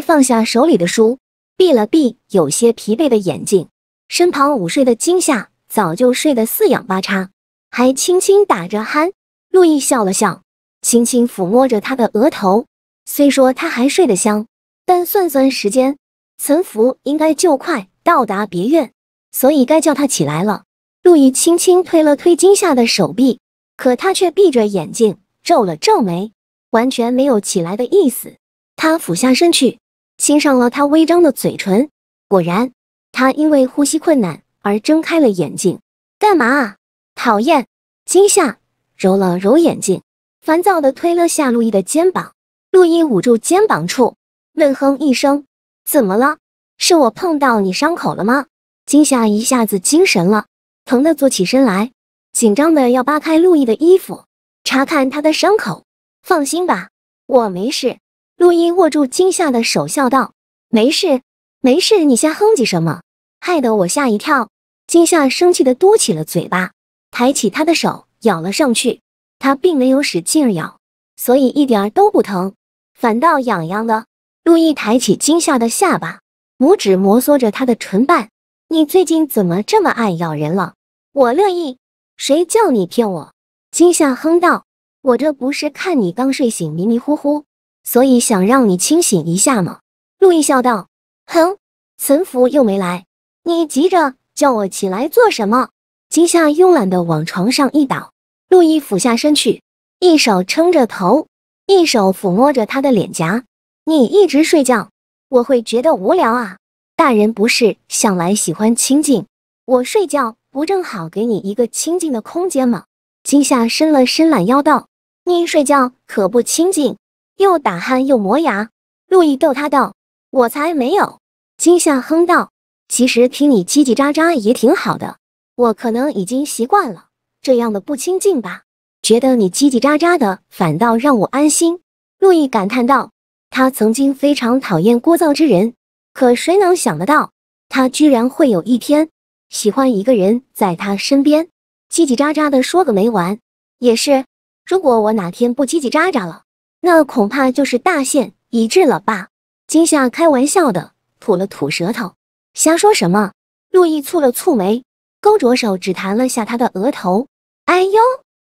放下手里的书，闭了闭有些疲惫的眼睛。身旁午睡的惊吓早就睡得四仰八叉，还轻轻打着鼾。陆毅笑了笑，轻轻抚摸着他的额头。虽说他还睡得香，但算算时间，岑福应该就快到达别院，所以该叫他起来了。陆毅轻轻推了推惊吓的手臂，可他却闭着眼睛皱了皱眉，完全没有起来的意思。他俯下身去。亲上了他微张的嘴唇，果然，他因为呼吸困难而睁开了眼睛。干嘛？讨厌！惊吓，揉了揉眼睛，烦躁的推了下陆毅的肩膀。陆毅捂住肩膀处，闷哼一声。怎么了？是我碰到你伤口了吗？惊吓一下子精神了，疼的坐起身来，紧张的要扒开陆毅的衣服查看他的伤口。放心吧，我没事。陆毅握住惊吓的手，笑道：“没事，没事，你瞎哼唧什么，害得我吓一跳。”惊吓生气的嘟起了嘴巴，抬起他的手咬了上去。他并没有使劲咬，所以一点都不疼，反倒痒痒的。陆毅抬起惊吓的下巴，拇指摩挲着他的唇瓣：“你最近怎么这么爱咬人了？我乐意，谁叫你骗我？”惊吓哼道：“我这不是看你刚睡醒，迷迷糊糊。”所以想让你清醒一下嘛？陆毅笑道：“哼，岑福又没来，你急着叫我起来做什么？”金夏慵懒地往床上一倒，陆毅俯下身去，一手撑着头，一手抚摸着他的脸颊。你一直睡觉，我会觉得无聊啊。大人不是向来喜欢清静，我睡觉不正好给你一个清静的空间吗？金夏伸了伸懒腰道：“你睡觉可不清静，又打鼾又磨牙，路易逗他道：“我才没有。”金夏哼道：“其实听你叽叽喳喳也挺好的，我可能已经习惯了这样的不亲近吧，觉得你叽叽喳喳的反倒让我安心。”路易感叹道：“他曾经非常讨厌聒噪之人，可谁能想得到，他居然会有一天喜欢一个人在他身边叽叽喳喳的说个没完？也是，如果我哪天不叽叽喳喳了。”那恐怕就是大限已至了吧？今夏开玩笑的吐了吐舌头，瞎说什么？陆毅蹙了蹙眉，勾着手指弹了下他的额头。哎呦，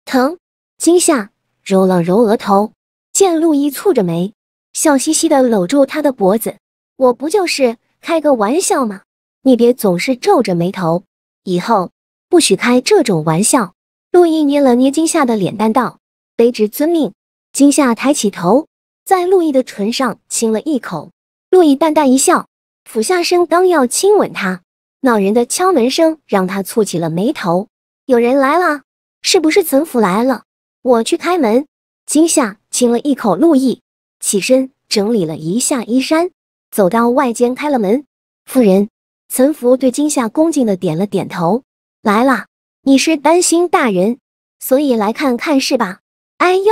疼！金夏揉了揉额头，见陆毅蹙着眉，笑嘻嘻的搂住他的脖子。我不就是开个玩笑吗？你别总是皱着眉头，以后不许开这种玩笑。陆毅捏了捏金夏的脸蛋，道：“卑职遵命。”今夏抬起头，在陆毅的唇上亲了一口。陆毅淡淡一笑，俯下身，刚要亲吻她，恼人的敲门声让他蹙起了眉头。有人来了，是不是岑福来了？我去开门。惊夏亲了一口陆毅，起身整理了一下衣衫，走到外间开了门。夫人，岑福对惊夏恭敬的点了点头。来了，你是担心大人，所以来看看是吧？哎呦。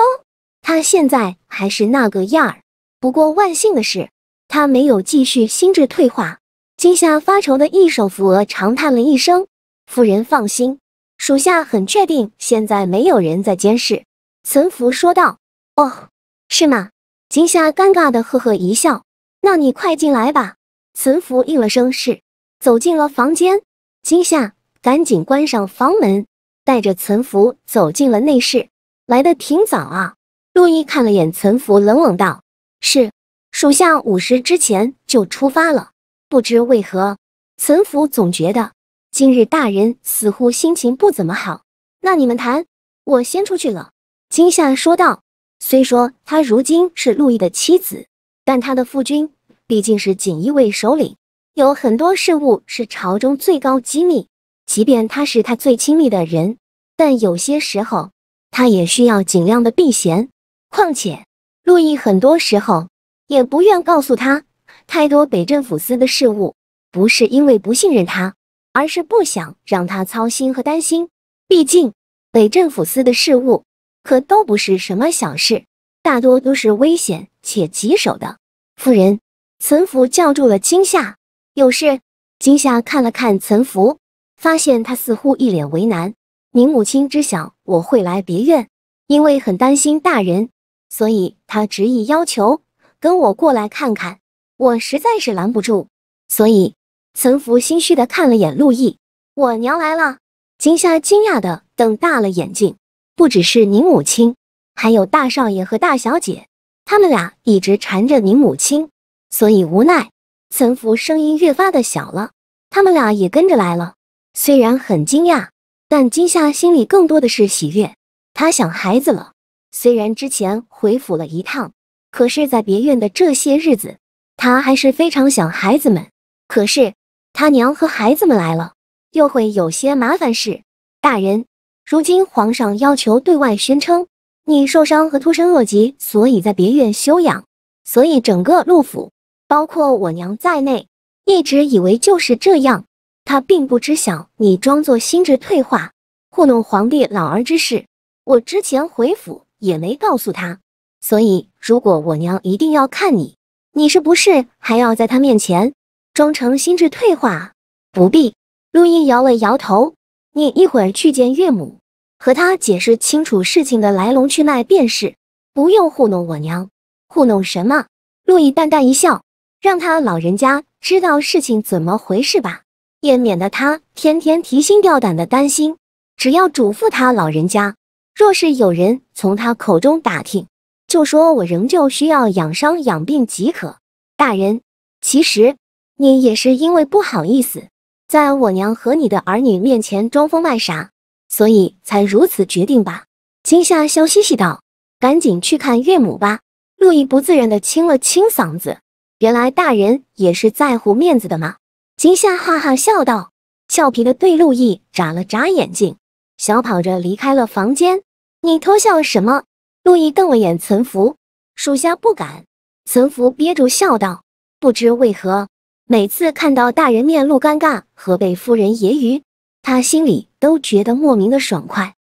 他现在还是那个样儿，不过万幸的是，他没有继续心智退化。今夏发愁的一手扶额，长叹了一声：“夫人放心，属下很确定，现在没有人在监视。”岑福说道：“哦，是吗？”今夏尴尬的呵呵一笑：“那你快进来吧。”岑福应了声“是”，走进了房间。今夏赶紧关上房门，带着岑福走进了内室。来的挺早啊。陆毅看了眼岑福，冷冷道：“是，属下午时之前就出发了。不知为何，岑福总觉得今日大人似乎心情不怎么好。那你们谈，我先出去了。”金夏说道：“虽说他如今是陆毅的妻子，但他的夫君毕竟是锦衣卫首领，有很多事务是朝中最高机密。即便他是他最亲密的人，但有些时候他也需要尽量的避嫌。”况且，陆毅很多时候也不愿告诉他太多北镇抚司的事物，不是因为不信任他，而是不想让他操心和担心。毕竟，北镇抚司的事物可都不是什么小事，大多都是危险且棘手的。夫人，岑福叫住了今夏，有事。今夏看了看岑福，发现他似乎一脸为难。您母亲知晓我会来别院，因为很担心大人。所以他执意要求跟我过来看看，我实在是拦不住，所以岑福心虚的看了眼陆毅。我娘来了，金夏惊讶的瞪大了眼睛。不只是您母亲，还有大少爷和大小姐，他们俩一直缠着您母亲，所以无奈，岑福声音越发的小了。他们俩也跟着来了，虽然很惊讶，但金夏心里更多的是喜悦。她想孩子了。虽然之前回府了一趟，可是，在别院的这些日子，他还是非常想孩子们。可是，他娘和孩子们来了，又会有些麻烦事。大人，如今皇上要求对外宣称你受伤和脱身恶疾，所以在别院休养。所以，整个陆府，包括我娘在内，一直以为就是这样。他并不知晓你装作心智退化，糊弄皇帝老儿之事。我之前回府。也没告诉他，所以如果我娘一定要看你，你是不是还要在她面前装成心智退化？不必。陆毅摇了摇头，你一会儿去见岳母，和她解释清楚事情的来龙去脉便是，不用糊弄我娘。糊弄什么？陆毅淡淡一笑，让他老人家知道事情怎么回事吧，也免得他天天提心吊胆的担心。只要嘱咐他老人家。若是有人从他口中打听，就说我仍旧需要养伤养病即可。大人，其实你也是因为不好意思在我娘和你的儿女面前装疯卖傻，所以才如此决定吧？今夏笑嘻嘻道：“赶紧去看岳母吧。”陆毅不自然地清了清嗓子，原来大人也是在乎面子的嘛。金夏哈哈笑道，俏皮的对陆毅眨了眨眼睛，小跑着离开了房间。你偷笑什么？陆毅瞪了眼岑福，属下不敢。岑福憋住笑道，不知为何，每次看到大人面露尴尬和被夫人揶揄，他心里都觉得莫名的爽快。